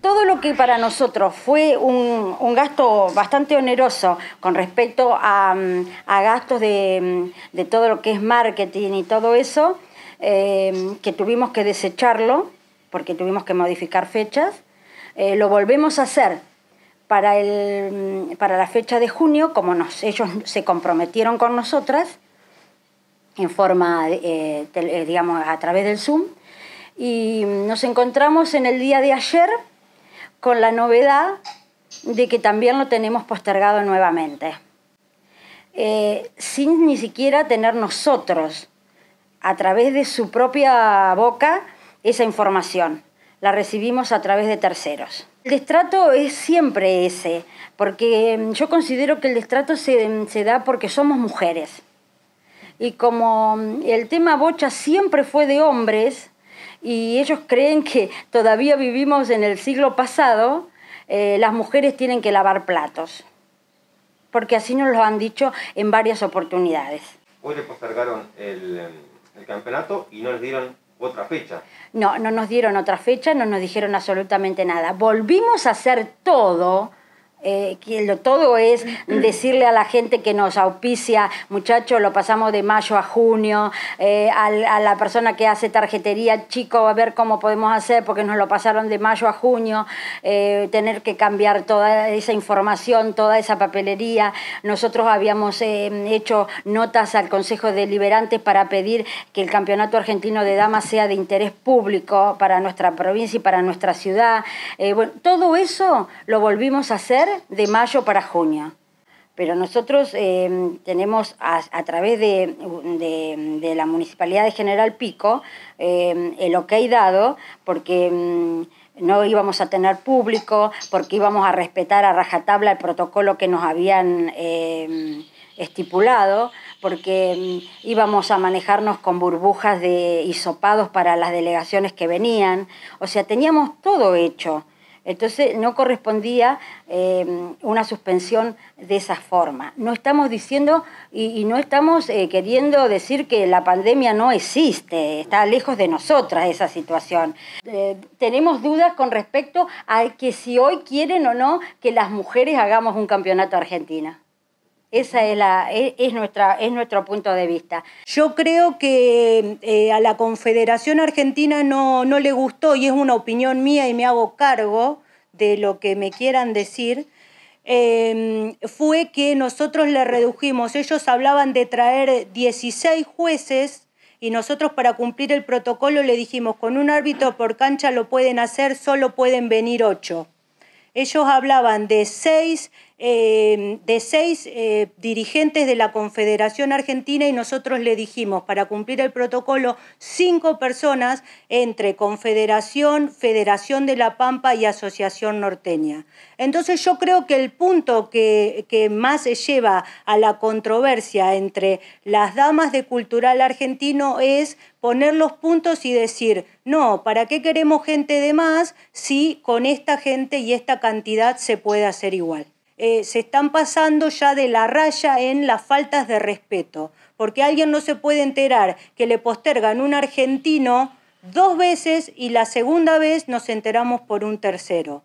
Todo lo que para nosotros fue un, gasto bastante oneroso con respecto a, mm, gastos mm, de, todo lo que es marketing y todo eso, eh, que tuvimos que desecharlo porque tuvimos que modificar fechas, eh, lo volvemos a hacer mm, para, la fecha de junio, como ellos se comprometieron con nosotras en forma, eh, digamos, a través del Zoom. Y nos encontramos en el día de ayer, con la novedad de que también lo tenemos postergado nuevamente, eh, sin ni siquiera tener nosotros, a través de su propia boca, esa información. La recibimos a través de terceros. El destrato es siempre ese, porque mm, yo considero que el destrato mm, se da porque somos mujeres. Y como mm, el tema bocha siempre fue de hombres, y ellos creen que todavía vivimos en el siglo pasado, eh, las mujeres tienen que lavar platos, porque así nos lo han dicho en varias oportunidades. Hoy postergaron em, el campeonato y no les dieron otra fecha. No, no nos dieron otra fecha, no nos dijeron absolutamente nada. Volvimos a hacer todo eh, todo es decirle a la gente que nos auspicia, muchachos, lo pasamos de mayo a junio, eh, a, la persona que hace tarjetería, chico, a ver cómo podemos hacer, porque nos lo pasaron de mayo a junio, eh, tener que cambiar toda esa información, toda esa papelería. Nosotros habíamos hecho notas al Consejo Deliberante para pedir que el Campeonato Argentino de Damas sea de interés público para nuestra provincia y para nuestra ciudad. bueno, todo eso lo volvimos a hacer de mayo para junio. Pero nosotros eh, tenemos a, través de, la Municipalidad de General Pico eh, el ok dado porque mm, no íbamos a tener público, porque íbamos a respetar a rajatabla el protocolo que nos habían eh, estipulado, porque mm, íbamos a manejarnos con burbujas de hisopados para las delegaciones que venían. O sea, teníamos todo hecho. Entonces no correspondía em, una suspensión de esa forma. No estamos diciendo y, no estamos eh, queriendo decir que la pandemia no existe, está lejos de nosotras esa situación. Eh, tenemos dudas con respecto a que si hoy quieren o no que las mujeres hagamos un campeonato argentino. Esa es, la, e, es, nuestra, es nuestro punto de vista. Yo creo que eh, a la Confederación Argentina no, le gustó, y es una opinión mía y me hago cargo de lo que me quieran decir, em, fue que nosotros le redujimos, ellos hablaban de traer 16 jueces y nosotros para cumplir el protocolo le dijimos, con un árbitro por cancha lo pueden hacer, solo pueden venir ocho. Ellos hablaban de seis... Em, de seis eh, dirigentes de la Confederación Argentina y nosotros le dijimos, para cumplir el protocolo, cinco personas entre Confederación, Federación de La Pampa y Asociación Norteña. Entonces yo creo que el punto que, que más lleva a la controversia entre las damas de cultural argentino es poner los puntos y decir, no, ¿para qué queremos gente de más si con esta gente y esta cantidad se puede hacer igual? Eh, se están pasando ya de la raya en las faltas de respeto, porque alguien no se puede enterar que le postergan un argentino dos veces y la segunda vez nos enteramos por un tercero.